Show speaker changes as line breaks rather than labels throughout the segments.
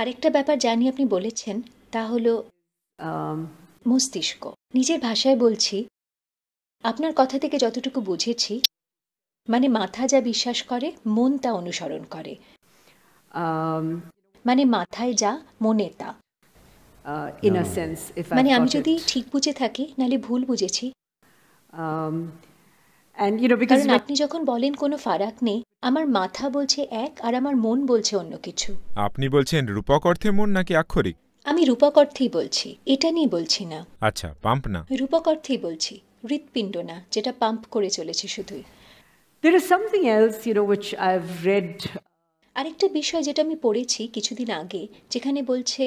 আরেকটা ব্যাপার জানি আপনি বলেছেন তা হলো মস্তিষ্ক নিজের ভাষায় বলছি আপনার কথা থেকে যতটুকু বুঝেছি মানে মাথা যা বিশ্বাস করে মন তা অনুসরণ করে মানে মাথায় যা মনে তা মানে আমি যদি ঠিক বুঝে থাকি নাহলে ভুল বুঝেছি And, you know, কারণ আপনি যখন বলেন কোনো ফারাক নেই আমার মাথা বলছে এক আর আমার মন বলছে অন্য কিছু
আপনি বলছেন রূপক অর্থে মন নাকি আক্ষরিক
আমি রূপক অর্থেই বলছি এটা নিয়ে বলছি না
আচ্ছা পাম্প না
রূপক অর্থেই বলছি হৃৎপিণ্ড না যেটা পাম্প করে চলেছে শুধুই There is something else, you know, which I've read uh, আরেকটা বিষয় যেটা আমি পড়েছি কিছুদিন আগে যেখানে বলছে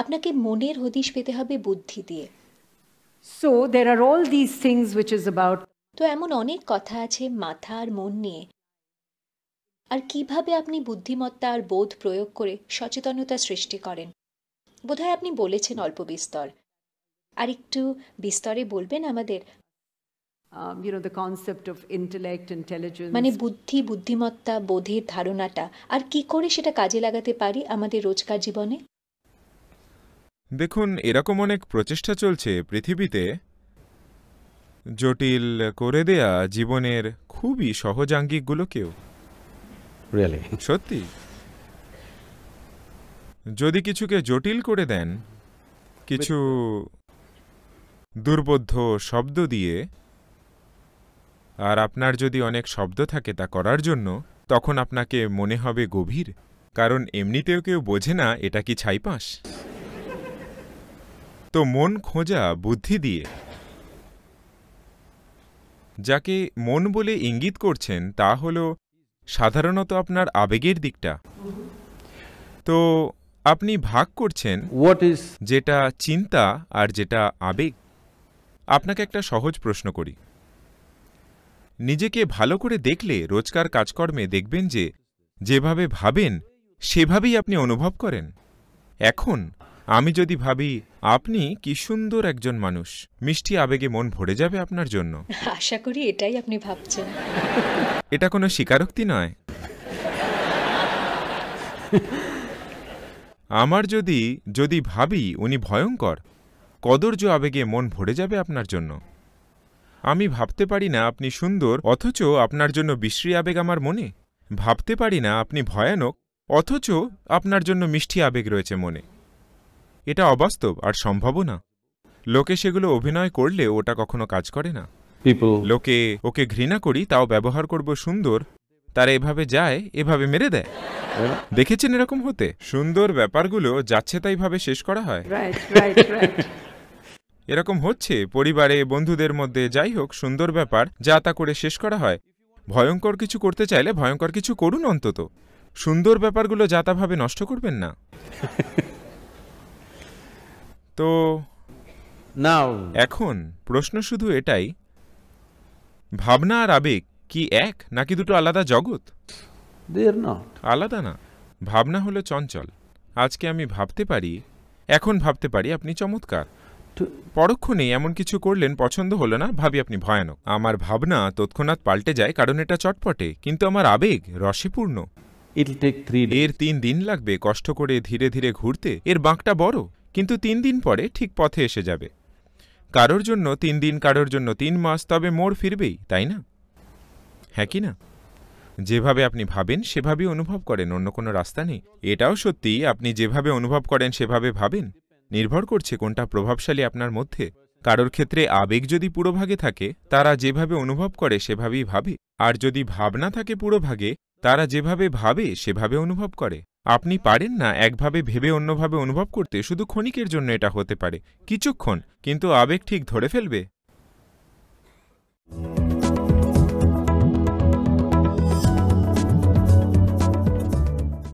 আপনাকে মনের হদিশ পেতে হবে বুদ্ধি দিয়ে so there are all this things which is about তো এমন অনেক কথা আছে মাথা আর মন নিয়ে আর কিভাবে আপনি বুদ্ধিমত্তা আর বোধ প্রয়োগ করে সচেতনতা সৃষ্টি করেন বোধহয় আপনি বলেছেন অল্প বিস্তর আর একটু বিস্তরে বলবেন আমাদের um, মানে বুদ্ধি বুদ্ধিমত্তা বোধের ধারণাটা আর কি করে সেটা কাজে লাগাতে পারি আমাদের রোজকার জীবনে
দেখুন এরকম অনেক প্রচেষ্টা চলছে পৃথিবীতে জটিল করে দেয়া জীবনের খুবই সহজাঙ্গিকগুলোকেও সত্যি যদি কিছুকে জটিল করে দেন কিছু দুর্বোধ্য শব্দ দিয়ে আর আপনার যদি অনেক শব্দ থাকে তা করার জন্য তখন আপনাকে মনে হবে গভীর কারণ এমনিতেও কেউ বোঝে না এটা কি ছাইপাস তো মন খোঁজা বুদ্ধি দিয়ে যাকে মন বলে ইঙ্গিত করছেন তা হল সাধারণত আপনার আবেগের দিকটা তো আপনি ভাগ করছেন হোয়াট ইজ যেটা চিন্তা আর যেটা আবেগ আপনাকে একটা সহজ প্রশ্ন করি নিজেকে ভালো করে দেখলে রোজকার কাজকর্মে দেখবেন যে যেভাবে ভাবেন সেভাবেই আপনি অনুভব করেন এখন আমি যদি ভাবি আপনি কি সুন্দর একজন মানুষ মিষ্টি আবেগে মন ভরে যাবে আপনার জন্য
আশা করি এটাই আপনি ভাবছেন
এটা কোনো স্বীকারোক্তি নয় আমার যদি যদি ভাবি উনি ভয়ঙ্কর কদর্য আবেগে মন ভরে যাবে আপনার জন্য আমি ভাবতে পারি না আপনি সুন্দর অথচ আপনার জন্য বিশ্রী আবেগ আমার মনে ভাবতে পারি না আপনি ভয়ানক অথচ আপনার জন্য মিষ্টি আবেগ রয়েছে মনে এটা অবাস্তব আর সম্ভবও না লোকে সেগুলো অভিনয় করলে ওটা কখনো কাজ করে না লোকে ওকে ঘৃণা করি তাও ব্যবহার করব সুন্দর তারা এভাবে যায় এভাবে মেরে দেয় দেখেছেন এরকম হতে সুন্দর ব্যাপারগুলো যাচ্ছে তাইভাবে শেষ করা হয় এরকম হচ্ছে পরিবারে বন্ধুদের মধ্যে যাই হোক সুন্দর ব্যাপার যা তা করে শেষ করা হয় ভয়ঙ্কর কিছু করতে চাইলে ভয়ঙ্কর কিছু করুন অন্তত সুন্দর ব্যাপারগুলো যা তাভাবে নষ্ট করবেন না তো নাও এখন প্রশ্ন শুধু এটাই ভাবনা আর আবেগ কি এক নাকি দুটো আলাদা জগৎ আলাদা না ভাবনা হলো চঞ্চল আজকে আমি ভাবতে পারি এখন ভাবতে পারি আপনি চমৎকার পরক্ষণে এমন কিছু করলেন পছন্দ হলো না ভাবি আপনি ভয়ানক আমার ভাবনা তৎক্ষণাৎ পাল্টে যায় কারণ এটা চটপটে কিন্তু আমার আবেগ রসেপূর্ণ এর তিন দিন লাগবে কষ্ট করে ধীরে ধীরে ঘুরতে এর বাঁকটা বড় কিন্তু তিন দিন পরে ঠিক পথে এসে যাবে কারোর জন্য তিন দিন কারোর জন্য তিন মাস তবে মোড় ফিরবেই তাই না হ্যাঁ কি না যেভাবে আপনি ভাবেন সেভাবেই অনুভব করেন অন্য কোনো রাস্তা নেই এটাও সত্যি আপনি যেভাবে অনুভব করেন সেভাবে ভাবেন নির্ভর করছে কোনটা প্রভাবশালী আপনার মধ্যে কারোর ক্ষেত্রে আবেগ যদি পুরোভাগে থাকে তারা যেভাবে অনুভব করে সেভাবেই ভাবে আর যদি ভাবনা থাকে পুরোভাগে তারা যেভাবে ভাবে সেভাবে অনুভব করে আপনি পারেন না একভাবে ভেবে অন্যভাবে অনুভব করতে শুধু ক্ষণিকের জন্য এটা হতে পারে কিছুক্ষণ কিন্তু আবেগ ঠিক ধরে ফেলবে